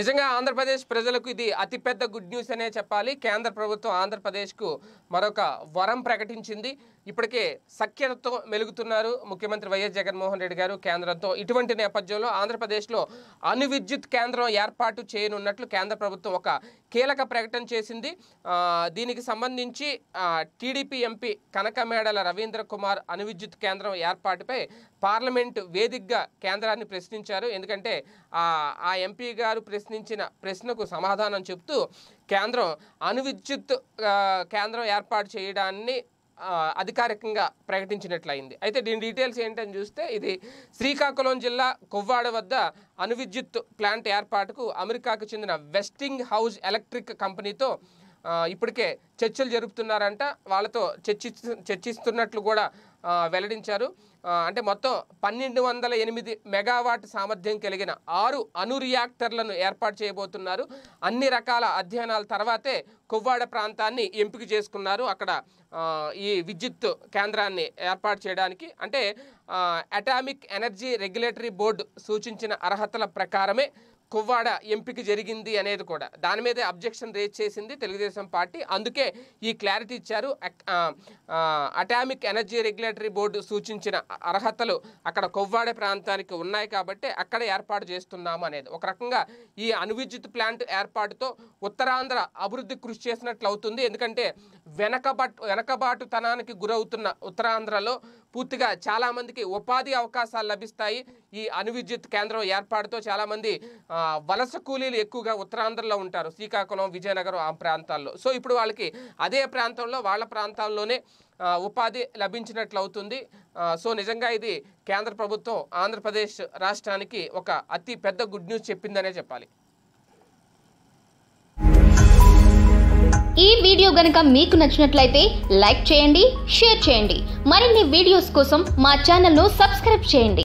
నిజంగా ఆంధ్రప్రదేశ్ ప్రజలకు ఇది అతిపెద్ద గుడ్ న్యూస్ అనే చెప్పాలి కేంద్ర ప్రభుత్వం ఆంధ్రప్రదేశ్కు మరొక వరం ప్రకటించింది ఇప్పటికే సఖ్యతతో మెలుగుతున్నారు ముఖ్యమంత్రి వైఎస్ జగన్మోహన్ రెడ్డి గారు కేంద్రంతో ఇటువంటి నేపథ్యంలో ఆంధ్రప్రదేశ్లో అణు విద్యుత్ కేంద్రం ఏర్పాటు చేయనున్నట్లు కేంద్ర ప్రభుత్వం ఒక కీలక ప్రకటన చేసింది దీనికి సంబంధించి టీడీపీ ఎంపీ కనకమేడల రవీంద్ర కుమార్ అణు విద్యుత్ కేంద్రం ఏర్పాటుపై పార్లమెంట్ వేదికగా కేంద్రాన్ని ప్రశ్నించారు ఎందుకంటే ఆ ఎంపీ గారు ప్రశ్నించిన ప్రశ్నకు సమాధానం చెప్తూ కేంద్రం అణు విద్యుత్ కేంద్రం ఏర్పాటు చేయడాన్ని అధికారికంగా ప్రకటించినట్లయింది అయితే దీని డీటెయిల్స్ ఏంటని చూస్తే ఇది శ్రీకాకుళం జిల్లా కొవ్వాడ వద్ద అణువిద్యుత్ ప్లాంట్ ఏర్పాటుకు అమెరికాకు చెందిన వెస్టింగ్ హౌస్ ఎలక్ట్రిక్ కంపెనీతో ఇప్పటికే చర్చలు జరుపుతున్నారంట వాళ్ళతో చర్చి చర్చిస్తున్నట్లు కూడా వెల్లడించారు అంటే మొత్తం పన్నెండు వందల ఎనిమిది మెగావాట్ సామర్థ్యం కలిగిన ఆరు అను రియాక్టర్లను ఏర్పాటు చేయబోతున్నారు అన్ని రకాల అధ్యయనాల తర్వాతే కువ్వాడ ప్రాంతాన్ని ఎంపిక చేసుకున్నారు అక్కడ ఈ విద్యుత్ కేంద్రాన్ని ఏర్పాటు చేయడానికి అంటే అటామిక్ ఎనర్జీ రెగ్యులేటరీ బోర్డు సూచించిన అర్హతల ప్రకారమే కువ్వాడ ఎంపిక జరిగింది అనేది కూడా దాని మీదే అబ్జెక్షన్ రేజ్ చేసింది తెలుగుదేశం పార్టీ అందుకే ఈ క్లారిటీ ఇచ్చారు అటామిక్ ఎనర్జీ రెగ్యులేటరీ బోర్డు సూచించిన అర్హతలు అక్కడ కొవ్వాడ ప్రాంతానికి ఉన్నాయి కాబట్టి అక్కడ ఏర్పాటు చేస్తున్నాము అనేది ఒక రకంగా ఈ అణువిద్యుత్ ప్లాంట్ ఏర్పాటుతో ఉత్తరాంధ్ర అభివృద్ధి కృషి చేసినట్లు అవుతుంది ఎందుకంటే వెనకబట్ వెనకబాటుతనానికి గురవుతున్న ఉత్తరాంధ్రలో పూర్తిగా చాలామందికి ఉపాధి అవకాశాలు లభిస్తాయి ఈ అణువిద్యుత్ కేంద్రం ఏర్పాటుతో చాలామంది వలస కూలీలు ఎక్కువగా ఉత్తరాంధ్రలో ఉంటారు శ్రీకాకుళం విజయనగరం ఆ ప్రాంతాల్లో సో ఇప్పుడు వాళ్ళకి అదే ప్రాంతంలో వాళ్ళ ప్రాంతాల్లోనే ఉపాధి లభించినట్లు అవుతుంది సో నిజంగా ఇది కేంద్ర ప్రభుత్వం ఆంధ్రప్రదేశ్ రాష్ట్రానికి ఒక అతి పెద్ద గుడ్ న్యూస్ చెప్పిందనే చెప్పాలి ఈ వీడియో గనక మీకు నచ్చినట్లయితే లైక్ చేయండి షేర్ చేయండి మరిన్ని వీడియోస్ కోసం మా ఛానల్ను సబ్స్క్రైబ్ చేయండి